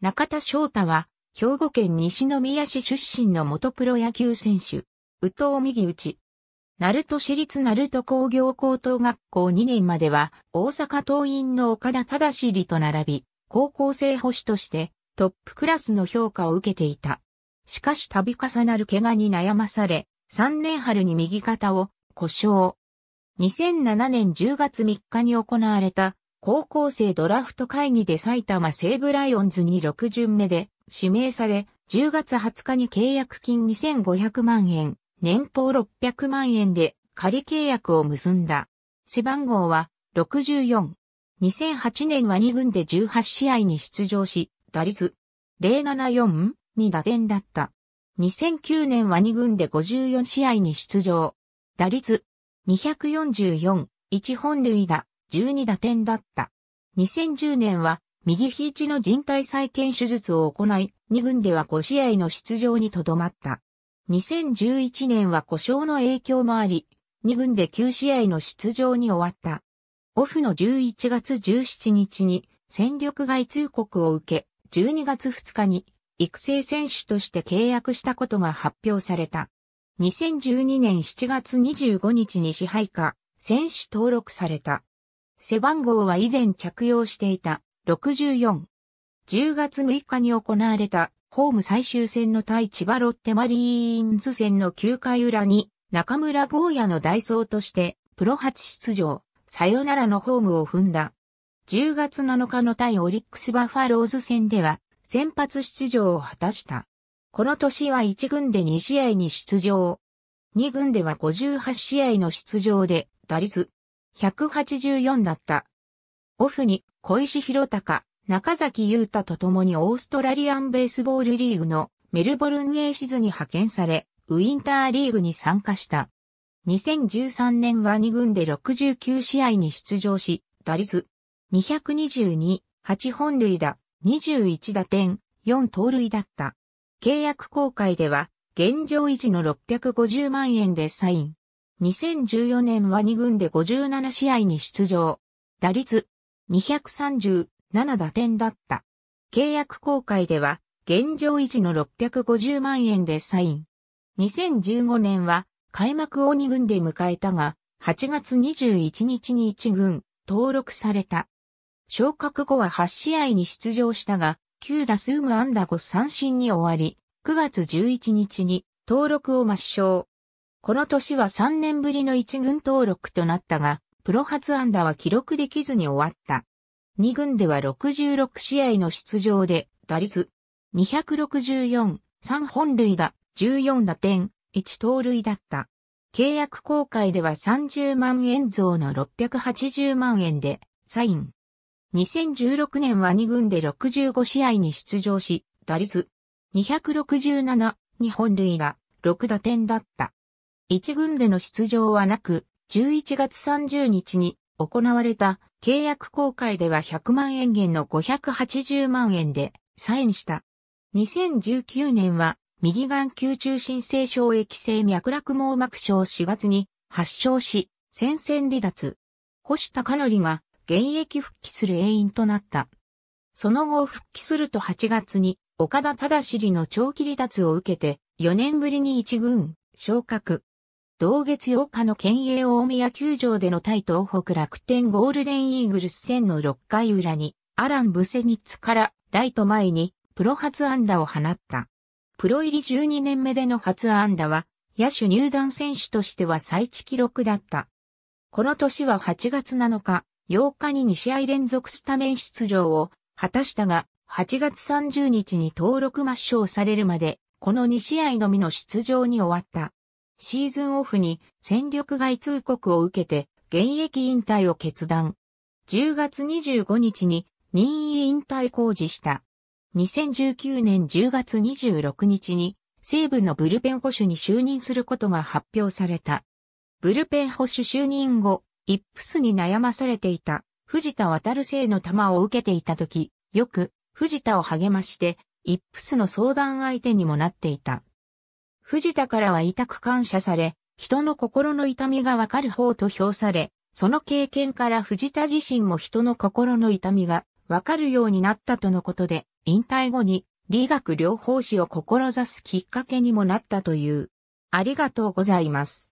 中田翔太は、兵庫県西宮市出身の元プロ野球選手、宇藤右内。鳴門市立鳴門工業高等学校2年までは、大阪桐蔭の岡田忠理と並び、高校生保守として、トップクラスの評価を受けていた。しかし度重なる怪我に悩まされ、3年春に右肩を故障。2007年10月3日に行われた高校生ドラフト会議で埼玉西武ライオンズに6巡目で指名され、10月20日に契約金2500万円、年俸600万円で仮契約を結んだ。背番号は64。2008年は2軍で18試合に出場し、打率074に打点だった。2009年は2軍で54試合に出場。打率244、1本塁打、12打点だった。2010年は右肘の人体再建手術を行い、2軍では5試合の出場にとどまった。2011年は故障の影響もあり、2軍で9試合の出場に終わった。オフの11月17日に戦力外通告を受け、12月2日に育成選手として契約したことが発表された。2012年7月25日に支配下、選手登録された。背番号は以前着用していた64。10月6日に行われたホーム最終戦の対千葉ロッテマリーンズ戦の9回裏に中村豪也の代走としてプロ初出場、さよならのホームを踏んだ。10月7日の対オリックスバファローズ戦では先発出場を果たした。この年は1軍で2試合に出場。2軍では58試合の出場で打率184だった。オフに小石博隆、中崎優太と共にオーストラリアンベースボールリーグのメルボルンエーシズに派遣され、ウィンターリーグに参加した。2013年は2軍で69試合に出場し、打率222、8本塁打、21打点、4盗塁だった。契約公開では、現状維持の650万円でサイン。2014年は2軍で57試合に出場。打率237打点だった。契約公開では現状維持の650万円でサイン。2015年は開幕を2軍で迎えたが、8月21日に1軍登録された。昇格後は8試合に出場したが、9打数無安打5三振に終わり、9月11日に登録を抹消。この年は3年ぶりの1軍登録となったが、プロ初安打は記録できずに終わった。2軍では66試合の出場で、打率264、3本塁打、14打点、1盗塁だった。契約公開では30万円増の680万円で、サイン。2016年は2軍で65試合に出場し、打率267、2本塁打、6打点だった。一軍での出場はなく、11月30日に行われた契約公開では100万円減の580万円でサインした。2019年は右眼球中心性小液性脈絡網膜症4月に発症し、戦線離脱。星高則が現役復帰する永因となった。その後復帰すると8月に岡田忠の長期離脱を受けて4年ぶりに一軍昇格。同月8日の県営大宮球場での対東北楽天ゴールデンイーグルス戦の6回裏に、アラン・ブセニッツからライト前にプロ初安打を放った。プロ入り12年目での初安打は、野手入団選手としては最地記録だった。この年は8月7日、8日に2試合連続スタメン出場を果たしたが、8月30日に登録抹消されるまで、この2試合のみの出場に終わった。シーズンオフに戦力外通告を受けて現役引退を決断。10月25日に任意引退工事した。2019年10月26日に西部のブルペン保守に就任することが発表された。ブルペン保守就任後、イップスに悩まされていた藤田渡る生の球を受けていた時、よく藤田を励まして、イップスの相談相手にもなっていた。藤田からは委託感謝され、人の心の痛みがわかる方と評され、その経験から藤田自身も人の心の痛みがわかるようになったとのことで、引退後に理学療法士を志すきっかけにもなったという。ありがとうございます。